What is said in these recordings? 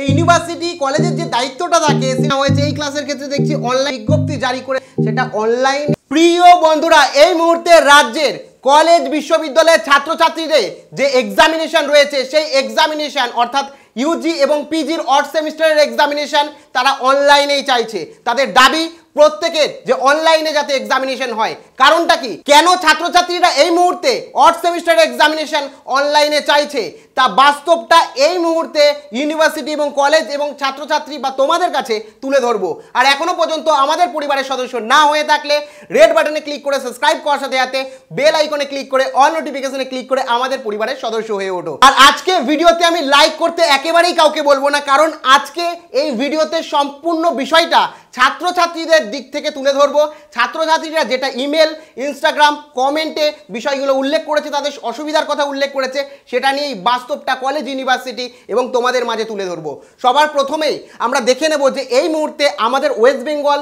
এই ইউনিভার্সিটি কলেজের যে দায়িত্বটা থাকে সেটা হয়েছে এই ক্লাসের ক্ষেত্রে দেখছি অনলাইন বিজ্ঞপ্তি জারি করে সেটা অনলাইন প্রিয় বন্ধুরা এই মুহূর্তে রাজ্যের কলেজ বিশ্ববিদ্যালয়ের ছাত্রছাত্রীদের যে এক্সামিনেশন রয়েছে সেই এক্সামিনেশন অর্থাৎ ইউজি এবং পিজির অর্থ সেমিস্টারের এক্সামিনেশন তারা অনলাইনেই চাইছে তাদের দাবি প্রত্যেকের যে অনলাইনে যাতে এক্সামিনেশন হয় কারণটা কি কেন ছাত্রছাত্রীরা এই মুহূর্তে অর্থ সেমিস্টার এক্সামিনেশন অনলাইনে চাইছে তা বাস্তবটা এই মুহূর্তে ইউনিভার্সিটি এবং কলেজ এবং ছাত্রছাত্রী বা তোমাদের কাছে তুলে ধরবো আর এখনও পর্যন্ত আমাদের পরিবারের সদস্য না হয়ে থাকলে রেড বাটনে ক্লিক করে সাবস্ক্রাইব করার সাথে সাথে বেল আইকনে ক্লিক করে অল নোটিফিকেশনে ক্লিক করে আমাদের পরিবারের সদস্য হয়ে ওঠো আর আজকে ভিডিওতে আমি লাইক করতে একেবারেই কাউকে বলবো না কারণ আজকে এই ভিডিওতে সম্পূর্ণ বিষয়টা ছাত্রছাত্রীদের দিক থেকে তুলে ধরবো ছাত্রছাত্রীরা যেটা ইমেল ইনস্টাগ্রাম কমেন্টে বিষয়গুলো উল্লেখ করেছে তাদের অসুবিধার কথা উল্লেখ করেছে সেটা নিয়েই বাস্তবটা কলেজ ইউনিভার্সিটি এবং তোমাদের মাঝে তুলে ধরবো সবার প্রথমেই আমরা দেখে নেব যে এই মুহূর্তে আমাদের ওয়েস্ট বেঙ্গল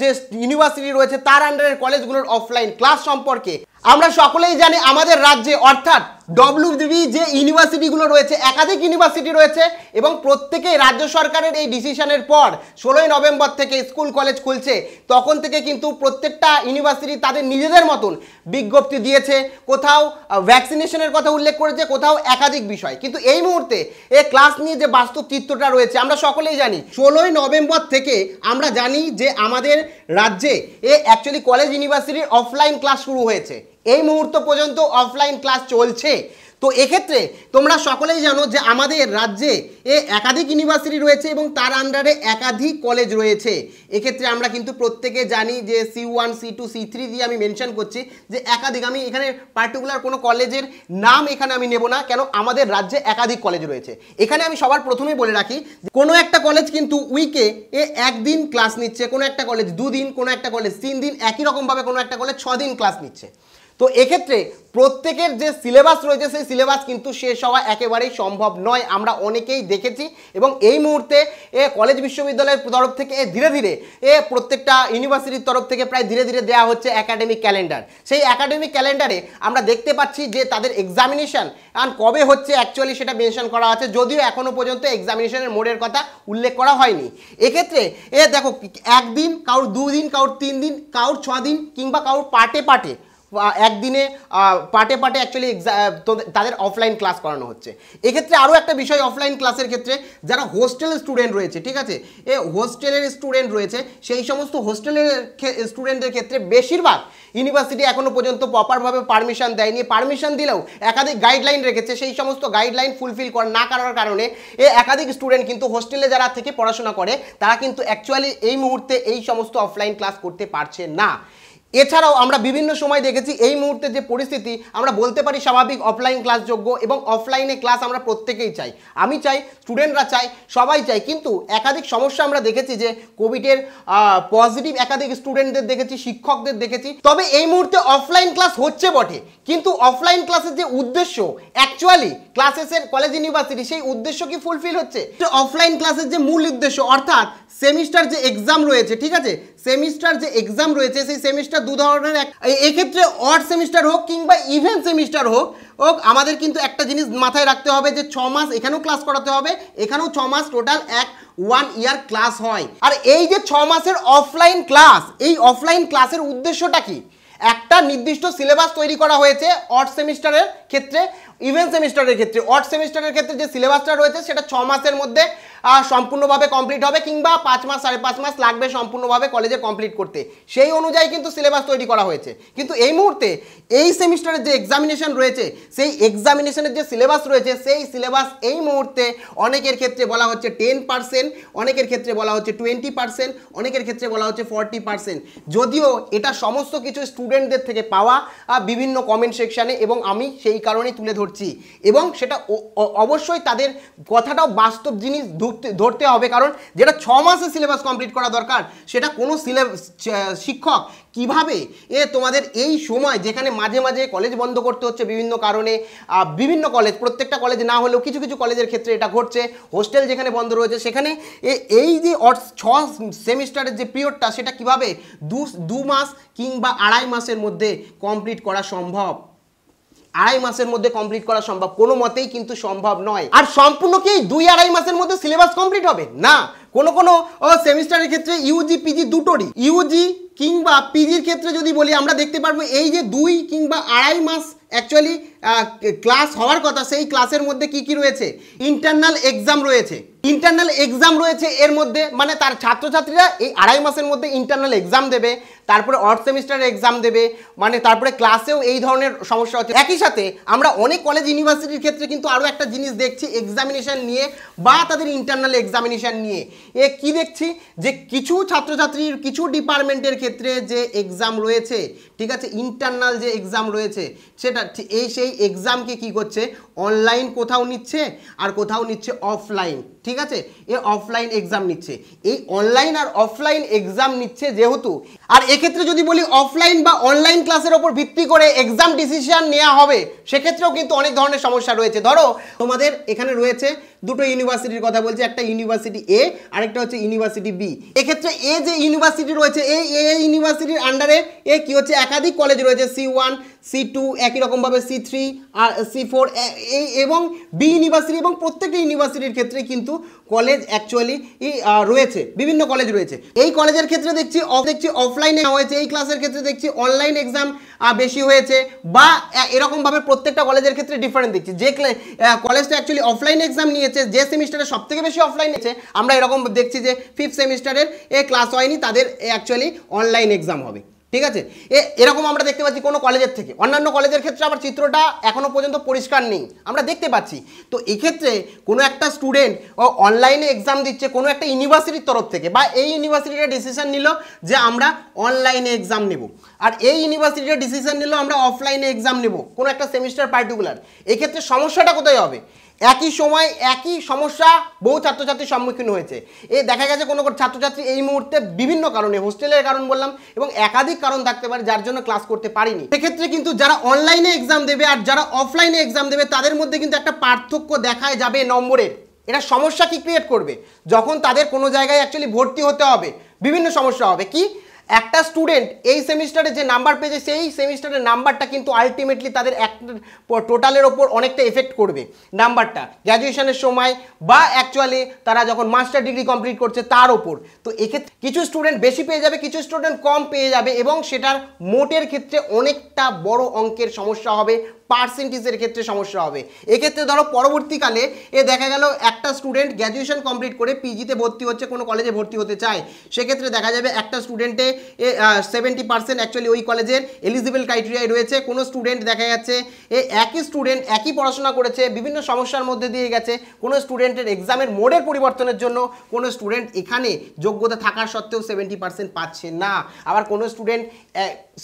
যে ইউনিভার্সিটি রয়েছে তার আন্ডারের কলেজগুলোর অফলাইন ক্লাস সম্পর্কে আমরা সকলেই জানি আমাদের রাজ্যে অর্থাৎ ডব্লিউবি যে ইউনিভার্সিটিগুলো রয়েছে একাধিক ইউনিভার্সিটি রয়েছে এবং প্রত্যেকেই রাজ্য সরকারের এই ডিসিশনের পর ষোলোই নভেম্বর থেকে স্কুল কলেজ খুলছে তখন থেকে কিন্তু প্রত্যেকটা ইউনিভার্সিটি তাদের নিজেদের মতন বিজ্ঞপ্তি দিয়েছে কোথাও ভ্যাকসিনেশনের কথা উল্লেখ করেছে কোথাও একাধিক বিষয় কিন্তু এই মুহূর্তে এ ক্লাস নিয়ে যে বাস্তব চিত্রটা রয়েছে আমরা সকলেই জানি ষোলোই নভেম্বর থেকে আমরা জানি যে আমাদের রাজ্যে এ অ্যাকচুয়ালি কলেজ ইউনিভার্সিটির অফলাইন ক্লাস শুরু হয়েছে এই মুহূর্ত পর্যন্ত অফলাইন ক্লাস চলছে তো এক্ষেত্রে তোমরা সকলেই জানো যে আমাদের রাজ্যে এ একাধিক ইউনিভার্সিটি রয়েছে এবং তার আন্ডারে একাধিক কলেজ রয়েছে এক্ষেত্রে আমরা কিন্তু প্রত্যেকে জানি যে C one C two C three দিয়ে আমি মেনশন করছি যে একাধিক আমি এখানে পার্টিকুলার কোনো কলেজের নাম এখানে আমি নেব না কেন আমাদের রাজ্যে একাধিক কলেজ রয়েছে এখানে আমি সবার প্রথমেই বলে রাখি কোনো একটা কলেজ কিন্তু উইকে এ একদিন ক্লাস নিচ্ছে কোনো একটা কলেজ দুদিন কোনো একটা কলেজ তিন দিন একই রকমভাবে কোনো একটা কলেজ ছদিন ক্লাস নিচ্ছে তো এক্ষেত্রে প্রত্যেকের যে সিলেবাস রয়েছে সেই সিলেবাস কিন্তু শেষ হওয়া একেবারেই সম্ভব নয় আমরা অনেকেই দেখেছি এবং এই মুহূর্তে এ কলেজ বিশ্ববিদ্যালয়ের তরফ থেকে ধীরে ধীরে এ প্রত্যেকটা ইউনিভার্সিটির তরফ থেকে প্রায় ধীরে ধীরে দেওয়া হচ্ছে একাডেমিক ক্যালেন্ডার সেই একাডেমিক ক্যালেন্ডারে আমরা দেখতে পাচ্ছি যে তাদের এক্সামিনেশান কবে হচ্ছে অ্যাকচুয়ালি সেটা মেনশন করা আছে যদিও এখনও পর্যন্ত এক্সামিনেশনের মোডের কথা উল্লেখ করা হয়নি এক্ষেত্রে এ দেখো একদিন কারোর দুদিন কারোর তিন দিন কারোর ছদিন কিংবা কারোর পার্টে পার্টে একদিনে পার্টে পার্টে অ্যাকচুয়ালি তাদের অফলাইন ক্লাস করানো হচ্ছে এক্ষেত্রে আরও একটা বিষয় অফলাইন ক্লাসের ক্ষেত্রে যারা হোস্টেল স্টুডেন্ট রয়েছে ঠিক আছে এ হোস্টেলের স্টুডেন্ট রয়েছে সেই সমস্ত হোস্টেলের স্টুডেন্টের ক্ষেত্রে বেশিরভাগ ইউনিভার্সিটি এখনও পর্যন্ত প্রপারভাবে পারমিশন দেয়নি পারমিশন দিলেও একাধিক গাইডলাইন রেখেছে সেই সমস্ত গাইডলাইন ফুলফিল করা না করার কারণে এ একাধিক স্টুডেন্ট কিন্তু হোস্টেলে যারা থেকে পড়াশোনা করে তারা কিন্তু অ্যাকচুয়ালি এই মুহূর্তে এই সমস্ত অফলাইন ক্লাস করতে পারছে না এছাড়াও আমরা বিভিন্ন সময় দেখেছি এই মুহূর্তে যে পরিস্থিতি আমরা বলতে পারি স্বাভাবিক অফলাইন ক্লাস যোগ্য এবং অফলাইনে ক্লাস আমরা প্রত্যেকেই চাই আমি চাই স্টুডেন্টরা চাই সবাই চাই কিন্তু একাধিক সমস্যা আমরা দেখেছি যে কোভিডের পজিটিভ একাধিক স্টুডেন্টদের দেখেছি শিক্ষকদের দেখেছি তবে এই মুহূর্তে অফলাইন ক্লাস হচ্ছে বটে কিন্তু অফলাইন ক্লাসের যে উদ্দেশ্য অ্যাকচুয়ালি ক্লাসেসের কলেজ ইউনিভার্সিটি সেই উদ্দেশ্য কি ফুলফিল হচ্ছে অফলাইন ক্লাসের যে মূল উদ্দেশ্য অর্থাৎ সেমিস্টার যে এক্সাম রয়েছে ঠিক আছে সেমিস্টার যে এক্সাম রয়েছে সেই সেমিস্টার দু ধরনের এক এক্ষেত্রে অড সেমিস্টার হোক কিংবা ইভেন সেমিস্টার হোক হোক আমাদের কিন্তু একটা জিনিস মাথায় রাখতে হবে যে ছ মাস এখানেও ক্লাস করাতে হবে এখানেও ছ মাস টোটাল এক ওয়ান ইয়ার ক্লাস হয় আর এই যে ছ মাসের অফলাইন ক্লাস এই অফলাইন ক্লাসের উদ্দেশ্যটা কি একটা নির্দিষ্ট সিলেবাস তৈরি করা হয়েছে অড সেমিস্টারের ক্ষেত্রে ইভেন সেমিস্টারের ক্ষেত্রে অট সেমিস্টারের ক্ষেত্রে যে সিলেবাসটা রয়েছে সেটা ছ মাসের মধ্যে সম্পূর্ণভাবে কমপ্লিট হবে কিংবা পাঁচ মাস সাড়ে পাঁচ মাস লাগবে সম্পূর্ণভাবে কলেজে কমপ্লিট করতে সেই অনুযায়ী কিন্তু সিলেবাস তৈরি করা হয়েছে কিন্তু এই মুহূর্তে এই সেমিস্টারের যে এক্সামিনেশন রয়েছে সেই এক্সামিনেশনের যে সিলেবাস রয়েছে সেই সিলেবাস এই মুহূর্তে অনেকের ক্ষেত্রে বলা হচ্ছে টেন পার্সেন্ট অনেকের ক্ষেত্রে বলা হচ্ছে টোয়েন্টি পার্সেন্ট অনেকের ক্ষেত্রে বলা হচ্ছে ফর্টি পার্সেন্ট যদিও এটা সমস্ত কিছু স্টুডেন্টদের থেকে পাওয়া বিভিন্ন কমেন্ট সেকশানে এবং আমি সেই এই কারণেই তুলে ধরছি এবং সেটা অবশ্যই তাদের কথাটাও বাস্তব জিনিস ধরতে হবে কারণ যেটা ছ মাসে সিলেবাস কমপ্লিট করা দরকার সেটা কোনো সিলেবাস শিক্ষক কিভাবে এ তোমাদের এই সময় যেখানে মাঝে মাঝে কলেজ বন্ধ করতে হচ্ছে বিভিন্ন কারণে বিভিন্ন কলেজ প্রত্যেকটা কলেজ না হলেও কিছু কিছু কলেজের ক্ষেত্রে এটা ঘটছে হোস্টেল যেখানে বন্ধ রয়েছে সেখানে এই যে ছ সেমিস্টারের যে পিরিয়ডটা সেটা কিভাবে দু মাস কিংবা আড়াই মাসের মধ্যে কমপ্লিট করা সম্ভব আড়াই মাসের মধ্যে কমপ্লিট করা সম্ভব কোনো মতেই কিন্তু সম্ভব নয় আর সম্পূর্ণ কি দুই আড়াই মাসের মধ্যে সিলেবাস কমপ্লিট হবে না কোনো কোনো সেমিস্টারের ক্ষেত্রে ইউজি পিজি দুটোরই ইউজি কিংবা পিজির ক্ষেত্রে যদি বলি আমরা দেখতে পারবো এই যে দুই কিংবা আড়াই মাস অ্যাকচুয়ালি ক্লাস হওয়ার কথা সেই ক্লাসের মধ্যে কি কি রয়েছে ইন্টারনাল এক্সাম রয়েছে ইন্টারনাল এক্সাম রয়েছে এর মধ্যে মানে তার ছাত্রছাত্রীরা এই আড়াই মাসের মধ্যে ইন্টারনাল এক্সাম দেবে তারপরে অর্থ সেমিস্টারের এক্সাম দেবে মানে তারপরে ক্লাসেও এই ধরনের সমস্যা হচ্ছে একই সাথে আমরা অনেক কলেজ ইউনিভার্সিটির ক্ষেত্রে কিন্তু আরও একটা জিনিস দেখছি এক্সামিনেশান নিয়ে বা তাদের ইন্টারনাল এক্সামিনেশান নিয়ে এ কি দেখছি যে কিছু ছাত্রছাত্রীর কিছু ডিপার্টমেন্টের ক্ষেত্রে যে এক্সাম রয়েছে ঠিক আছে ইন্টারনাল যে এক্সাম রয়েছে সেটা এই সেই এক্সামকে কি করছে অনলাইন কোথাও নিচ্ছে আর কোথাও নিচ্ছে অফলাইন ঠিক আছে এ অফলাইন এক্সাম নিচ্ছে এই অনলাইন আর অফলাইন এক্সাম নিচ্ছে যেহেতু আর এক্ষেত্রে যদি বলি অফলাইন বা অনলাইন ক্লাসের ওপর ভিত্তি করে এক্সাম ডিসিশন নেওয়া হবে সেক্ষেত্রেও কিন্তু অনেক ধরনের সমস্যা রয়েছে ধরো তোমাদের এখানে রয়েছে দুটো ইউনিভার্সিটির কথা বলছি একটা ইউনিভার্সিটি এ আরেকটা হচ্ছে ইউনিভার্সিটি বি এক্ষেত্রে এ যে ইউনিভার্সিটি রয়েছে এই এ ইউনিভার্সিটির আন্ডারে এ কি হচ্ছে একাধিক কলেজ রয়েছে সি ওয়ান সি টু একই রকমভাবে সি থ্রি আর সি ফোর এই এবং বি ইউনিভার্সিটি এবং প্রত্যেকটি ইউনিভার্সিটির ক্ষেত্রে কিন্তু কিন্তু কলেজ অ্যাকচুয়ালি রয়েছে বিভিন্ন কলেজ রয়েছে এই কলেজের ক্ষেত্রে দেখছি দেখছি অফলাইনে হয়েছে এই ক্লাসের ক্ষেত্রে দেখছি অনলাইন এক্সাম বেশি হয়েছে বা এরকমভাবে প্রত্যেকটা কলেজের ক্ষেত্রে ডিফারেন্ট দেখছি যে কলেজটা অ্যাকচুয়ালি অফলাইন এক্সাম নিয়েছে যে সেমিস্টারে থেকে বেশি অফলাইন নিয়েছে আমরা এরকম দেখছি যে ফিফথ সেমিস্টারের এ ক্লাস হয়নি তাদের অ্যাকচুয়ালি অনলাইন এক্সাম হবে ঠিক আছে এ এরকম আমরা দেখতে পাচ্ছি কোনো কলেজের থেকে অন্যান্য কলেজের ক্ষেত্রে আবার চিত্রটা এখনও পর্যন্ত পরিষ্কার নেই আমরা দেখতে পাচ্ছি তো এক্ষেত্রে কোনো একটা স্টুডেন্ট ও অনলাইনে এক্সাম দিচ্ছে কোনো একটা ইউনিভার্সিটির তরফ থেকে বা এই ইউনিভার্সিটিটা ডিসিশন নিল যে আমরা অনলাইনে এক্সাম নেব আর এই ইউনিভার্সিটিটা ডিসিশন নিল আমরা অফলাইনে এক্সাম নেব কোনো একটা সেমিস্টার পার্টিকুলার এক্ষেত্রে সমস্যাটা কোথায় হবে একই সময় একই সমস্যা বহু ছাত্রছাত্রীর সম্মুখীন হয়েছে এ দেখা গেছে কোনো ছাত্রছাত্রী এই মুহূর্তে বিভিন্ন কারণে হোস্টেলের কারণ বললাম এবং একাধিক কারণ থাকতে পারে যার জন্য ক্লাস করতে পারিনি সেক্ষেত্রে কিন্তু যারা অনলাইনে এক্সাম দেবে আর যারা অফলাইনে এক্সাম দেবে তাদের মধ্যে কিন্তু একটা পার্থক্য দেখায় যাবে নম্বরের এটা সমস্যা কি ক্রিয়েট করবে যখন তাদের কোনো জায়গায় অ্যাকচুয়ালি ভর্তি হতে হবে বিভিন্ন সমস্যা হবে কি একটা স্টুডেন্ট এই সেমিস্টারে যে নাম্বার পেয়েছে সেই সেমিস্টারের নাম্বারটা কিন্তু আলটিমেটলি তাদের এক টোটালের ওপর অনেকটা এফেক্ট করবে নাম্বারটা গ্র্যাজুয়েশনের সময় বা অ্যাকচুয়ালি তারা যখন মাস্টার ডিগ্রি কমপ্লিট করছে তার ওপর তো এক্ষেত্রে কিছু স্টুডেন্ট বেশি পেয়ে যাবে কিছু স্টুডেন্ট কম পেয়ে যাবে এবং সেটার মোটের ক্ষেত্রে অনেকটা বড় অঙ্কের সমস্যা হবে পার্সেন্টেজের ক্ষেত্রে সমস্যা হবে এক্ষেত্রে ধরো পরবর্তীকালে এ দেখা গেল একটা স্টুডেন্ট গ্র্যাজুয়েশন কমপ্লিট করে পিজিতে ভর্তি হচ্ছে কোনো কলেজে ভর্তি হতে চায় সেক্ষেত্রে দেখা যাবে একটা স্টুডেন্টে সেভেন্টি পার্সেন্ট অ্যাকচুয়ালি ওই কলেজের এলিজিবল ক্রাইটেরিয়ায় রয়েছে কোনো স্টুডেন্ট দেখা যাচ্ছে এ একই স্টুডেন্ট একই পড়াশোনা করেছে বিভিন্ন সমস্যার মধ্যে দিয়ে গেছে কোনো স্টুডেন্টের এক্সামের মোডের পরিবর্তনের জন্য কোনো স্টুডেন্ট এখানে যোগ্যতা থাকার সত্ত্বেও সেভেন্টি পার্সেন্ট পাচ্ছে না আবার কোনো স্টুডেন্ট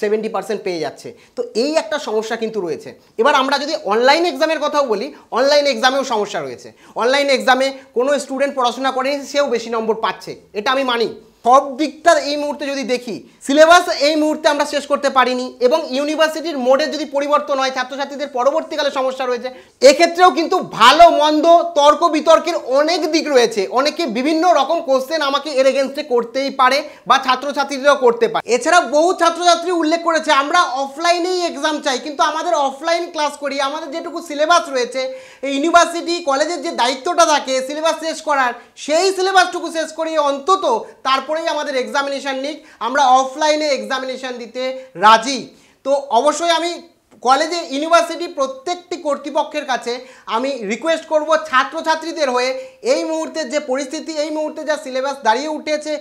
সেভেন্টি পার্সেন্ট পেয়ে যাচ্ছে তো এই একটা সমস্যা কিন্তু রয়েছে এবার আমরা যদি অনলাইন এক্সামের কথাও বলি অনলাইন এক্সামেও সমস্যা রয়েছে অনলাইন এক্সামে কোনো স্টুডেন্ট পড়াশোনা করেনি সেও বেশি নম্বর পাচ্ছে এটা আমি মানি সব দিকটার এই মুহূর্তে যদি দেখি সিলেবাস এই মুহূর্তে আমরা শেষ করতে পারিনি এবং ইউনিভার্সিটির মোড়ের যদি পরিবর্তন হয় ছাত্রছাত্রীদের পরবর্তীকালে সমস্যা রয়েছে এক্ষেত্রেও কিন্তু ভালো মন্দ তর্ক বিতর্কের অনেক দিক রয়েছে অনেকে বিভিন্ন রকম কোশ্চেন আমাকে এর এগেনস্টে করতেই পারে বা ছাত্রছাত্রীরাও করতে পারে এছাড়া বহু ছাত্রছাত্রী উল্লেখ করেছে আমরা অফলাইনেই এক্সাম চাই কিন্তু আমাদের অফলাইন ক্লাস করি আমাদের যেটুকু সিলেবাস রয়েছে ইউনিভার্সিটি কলেজের যে দায়িত্বটা থাকে সিলেবাস শেষ করার সেই সিলেবাসটুকু শেষ করি অন্তত তারপর তারপরেই আমাদের এক্সামিনেশান নিক আমরা অফলাইনে এক্সামিনেশান দিতে রাজি তো অবশ্যই আমি কলেজে ইউনিভার্সিটি প্রত্যেকটি কর্তৃপক্ষের কাছে আমি রিকোয়েস্ট করব ছাত্রছাত্রীদের হয়ে এই মুহূর্তের যে পরিস্থিতি এই মুহূর্তে যা সিলেবাস দাঁড়িয়ে উঠেছে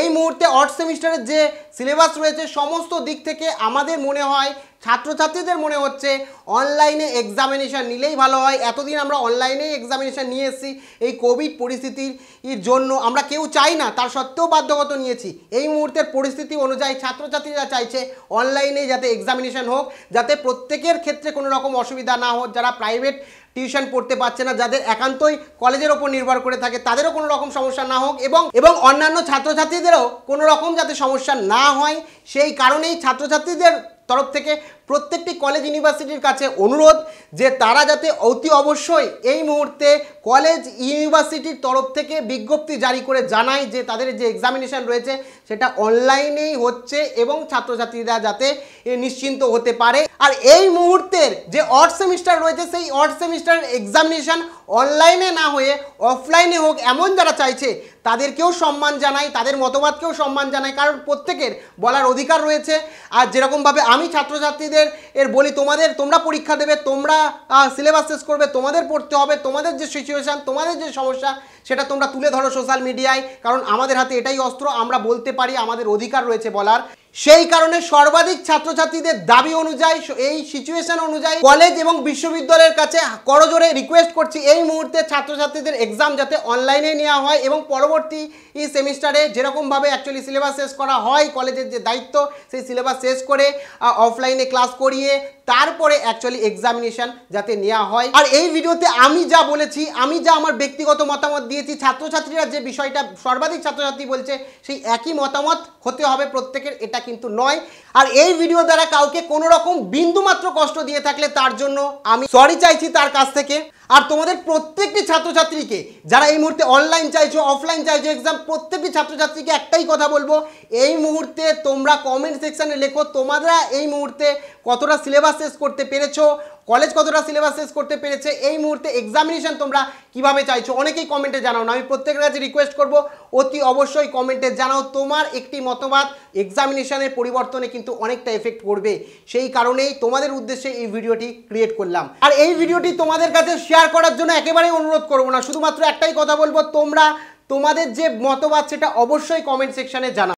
এই মুহূর্তে অর্থ সেমিস্টারের যে সিলেবাস রয়েছে সমস্ত দিক থেকে আমাদের মনে হয় ছাত্রছাত্রীদের মনে হচ্ছে অনলাইনে এক্সামিনেশান নিলেই ভালো হয় এতদিন আমরা অনলাইনে এক্সামিনেশান নিয়ে এসেছি এই কোভিড পরিস্থিতির জন্য আমরা কেউ চাই না তার সত্ত্বেও বাধ্যগত নিয়েছি এই মুহূর্তের পরিস্থিতি অনুযায়ী ছাত্রছাত্রীরা চাইছে অনলাইনে যাতে এক্সামিনেশান হোক যাতে প্রত্যেকের ক্ষেত্রে কোনো রকম অসুবিধা না হোক যারা প্রাইভেট টিউশন পড়তে পারছে না যাদের একান্তই কলেজের ওপর নির্ভর করে থাকে তাদেরও কোনো রকম সমস্যা না হোক এবং এবং অন্যান্য ছাত্রছাত্রীদেরও কোনো রকম যাতে সমস্যা না হয় সেই কারণেই ছাত্রছাত্রীদের তরফ থেকে প্রত্যেকটি কলেজ ইউনিভার্সিটির কাছে অনুরোধ যে তারা যাতে অতি অবশ্যই এই মুহূর্তে কলেজ ইউনিভার্সিটির তরফ থেকে বিজ্ঞপ্তি জারি করে জানায় যে তাদের যে এক্সামিনেশান রয়েছে সেটা অনলাইনেই হচ্ছে এবং ছাত্রছাত্রীরা যাতে নিশ্চিন্ত হতে পারে আর এই মুহূর্তের যে অর্ড সেমিস্টার রয়েছে সেই অর্ড সেমিস্টার এক্সামিনেশান অনলাইনে না হয়ে অফলাইনে হোক এমন যারা চাইছে তাদেরকেও সম্মান জানাই তাদের মতবাদকেও সম্মান জানাই কারণ প্রত্যেকের বলার অধিকার রয়েছে আর যেরকমভাবে আমি ছাত্রছাত্রী বিদ্যার্থীদের এর বলি তোমাদের তোমরা পরীক্ষা দেবে তোমরা সিলেবাস শেষ করবে তোমাদের পড়তে হবে তোমাদের যে সিচুয়েশান তোমাদের যে সমস্যা সেটা তোমরা তুলে ধরো সোশ্যাল মিডিয়ায় কারণ আমাদের হাতে এটাই অস্ত্র আমরা বলতে পারি আমাদের অধিকার রয়েছে বলার সেই কারণে সর্বাধিক ছাত্রছাত্রীদের দাবি অনুযায়ী এই সিচুয়েশন অনুযায়ী কলেজ এবং বিশ্ববিদ্যালয়ের কাছে করজোরে রিকোয়েস্ট করছি এই মুহূর্তে ছাত্রছাত্রীদের এক্সাম যাতে অনলাইনে নেওয়া হয় এবং পরবর্তী এই সেমিস্টারে যেরকমভাবে অ্যাকচুয়ালি সিলেবাস শেষ করা হয় কলেজের যে দায়িত্ব সেই সিলেবাস শেষ করে অফলাইনে ক্লাস করিয়ে তারপরে অ্যাকচুয়ালি এক্সামিনেশান যাতে নেওয়া হয় আর এই ভিডিওতে আমি যা বলেছি আমি যা আমার ব্যক্তিগত মতামত দিয়েছি ছাত্রছাত্রীরা যে বিষয়টা সর্বাধিক ছাত্রছাত্রী বলছে সেই একই মতামত হতে হবে প্রত্যেকের এটা কিন্তু নয় আর এই ভিডিও দ্বারা কাউকে কোনোরকম বিন্দুমাত্র কষ্ট দিয়ে থাকলে তার জন্য আমি সরি চাইছি তার কাছ থেকে আর তোমাদের প্রত্যেকটি ছাত্রছাত্রীকে যারা এই মুহূর্তে অনলাইন চাইছো অফলাইন চাইছো এক্সাম প্রত্যেকটি ছাত্রছাত্রীকে একটাই কথা বলবো এই মুহূর্তে তোমরা কমেন্ট সেকশানে লেখো তোমরা এই মুহূর্তে কতটা সিলেবাস শেষ করতে পেরেছো কলেজ কতটা সিলেবাস শেষ করতে পেরেছে এই মুহূর্তে এক্সামিনেশন তোমরা কিভাবে চাইছো অনেকেই কমেন্টে জানাও না আমি প্রত্যেকের কাছে রিকোয়েস্ট করব অতি অবশ্যই কমেন্টে জানাও তোমার একটি মতবাদ এক্সামিনেশনের পরিবর্তনে কিন্তু অনেকটা এফেক্ট করবে সেই কারণেই তোমাদের উদ্দেশ্যে এই ভিডিওটি ক্রিয়েট করলাম আর এই ভিডিওটি তোমাদের কাছে শেয়ার করার জন্য একেবারেই অনুরোধ করবো না শুধুমাত্র একটাই কথা বলবো তোমরা তোমাদের যে মতবাদ সেটা অবশ্যই কমেন্ট সেকশানে জানাও